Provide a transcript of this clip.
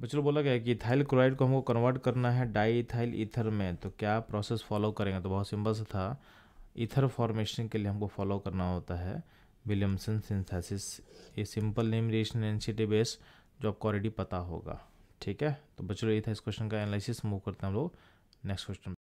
बच्चों बोला गया कि इथाइल क्लोराइड को हमको कन्वर्ट करना है डाई इथाइल ईथर में तो क्या प्रोसेस फॉलो करेंगे तो बहुत सिंपल सा था ईथर फॉर्मेशन के लिए हमको फॉलो करना होता है विलियमसन सिंथेसिस ये simple name reaction NCT base जो आपको ऑलरेडी पता होगा ठीक है तो बच्चों ये था इस क्वेश्चन का एनालिसिस मूव करते हैं हम लोग नेक्स्ट क्वेश्चन